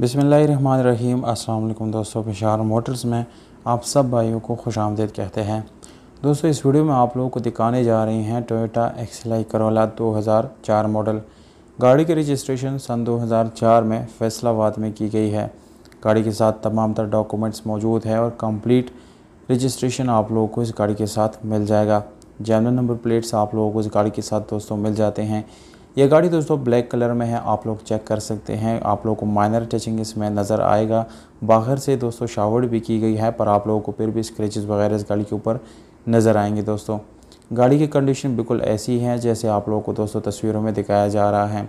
बिसमीम अल्लाम दोस्तों पिशार मोटर्स में आप सब भाइयों को खुश आमदेद कहते हैं दोस्तों इस वीडियो में आप लोगों को दिखाने जा रहे हैं टोयोटा एक्सलाई करोला 2004 मॉडल गाड़ी की रजिस्ट्रेशन सन 2004 में फैसलाबाद में की गई है गाड़ी के साथ तमाम तर डॉक्यूमेंट्स मौजूद हैं और कंप्लीट रजिस्ट्रेशन आप लोगों को इस गाड़ी के साथ मिल जाएगा जर्नल नंबर प्लेट्स आप लोगों को इस गाड़ी के साथ दोस्तों मिल जाते हैं ये गाड़ी दोस्तों ब्लैक कलर में है आप लोग चेक कर सकते हैं आप लोगों को माइनर टचिंग इसमें नज़र आएगा बाहर से दोस्तों शावर भी की गई है पर आप लोगों को फिर भी स्क्रेचेस वगैरह इस गाड़ी के ऊपर नज़र आएंगे दोस्तों गाड़ी की कंडीशन बिल्कुल ऐसी है जैसे आप लोगों को दोस्तों तस्वीरों में दिखाया जा रहा है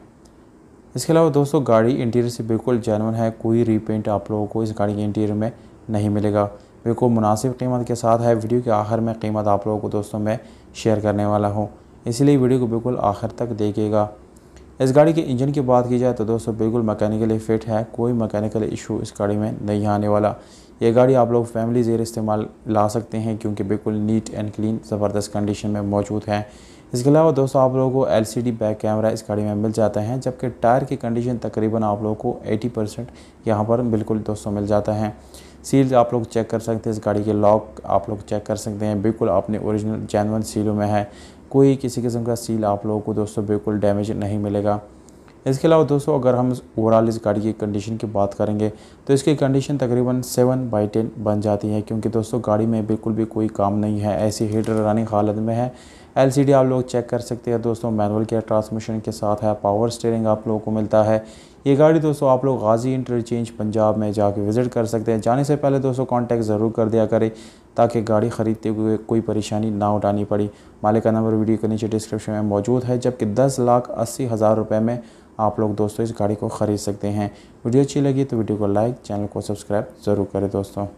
इसके अलावा दोस्तों गाड़ी इंटीरियर से बिल्कुल जैनवन है कोई रीपेंट आप लोगों को इस गाड़ी के इंटीरियर में नहीं मिलेगा बिल्कुल मुनासिब कीमत के साथ है वीडियो के आखिर में कीमत आप लोगों को दोस्तों में शेयर करने वाला हूँ इसलिए वीडियो को बिल्कुल आखिर तक देखिएगा इस गाड़ी के इंजन की बात की जाए तो दोस्तों बिल्कुल मैकेनिकली फ़िट है कोई मैकेनिकल इशू इस गाड़ी में नहीं आने वाला ये गाड़ी आप लोग फैमिली जेर इस्तेमाल ला सकते हैं क्योंकि बिल्कुल नीट एंड क्लीन ज़बरदस्त कंडीशन में मौजूद है इसके अलावा दोस्तों आप लोगों को एलसीडी बैक कैमरा इस गाड़ी में मिल जाता है जबकि टायर की कंडीशन तकरीबन आप लोगों को 80 परसेंट यहाँ पर बिल्कुल दोस्तों मिल जाता है सील आप लोग चेक कर सकते हैं इस गाड़ी के लॉक आप लोग चेक कर सकते हैं बिल्कुल अपने ओरिजिनल जैनवन सीलों में है कोई किसी किस्म का सील आप लोगों को दोस्तों बिल्कुल डैमेज नहीं मिलेगा इसके अलावा दोस्तों अगर हम ओवरऑल इस गाड़ी की कंडीशन की बात करेंगे तो इसकी कंडीशन तकरीबन सेवन बाई टेन बन जाती है क्योंकि दोस्तों गाड़ी में बिल्कुल भी कोई काम नहीं है ऐसी हीटर रनिंग हालत में है एलसीडी आप लोग चेक कर सकते हैं दोस्तों मैनुअल के ट्रांसमिशन के साथ है पावर स्टेयरिंग आप लोगों को मिलता है ये गाड़ी दोस्तों आप लोग गाजी इंटरचेंज पंजाब में जाके विज़िट कर सकते हैं जाने से पहले दोस्तों कांटेक्ट ज़रूर कर दिया करें ताकि गाड़ी ख़रीदते हुए कोई परेशानी ना उठानी पड़ी मालिक का नंबर वीडियो के नीचे डिस्क्रिप्शन में मौजूद है जबकि दस लाख अस्सी हज़ार रुपये में आप लोग दोस्तों इस गाड़ी को ख़रीद सकते हैं वीडियो अच्छी लगी तो वीडियो को लाइक चैनल को सब्सक्राइब ज़रूर करें दोस्तों